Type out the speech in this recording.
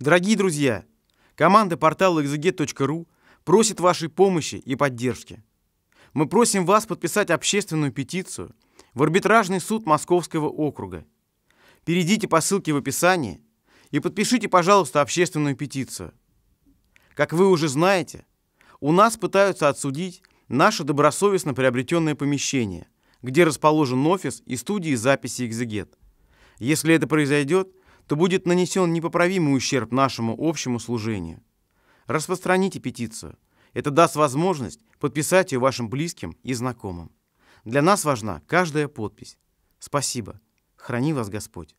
Дорогие друзья, команда портала exeget.ru просит вашей помощи и поддержки. Мы просим вас подписать общественную петицию в арбитражный суд Московского округа. Перейдите по ссылке в описании и подпишите, пожалуйста, общественную петицию. Как вы уже знаете, у нас пытаются отсудить наше добросовестно приобретенное помещение, где расположен офис и студии записи «Экзегет». Если это произойдет – то будет нанесен непоправимый ущерб нашему общему служению. Распространите петицию. Это даст возможность подписать ее вашим близким и знакомым. Для нас важна каждая подпись. Спасибо. Храни вас Господь.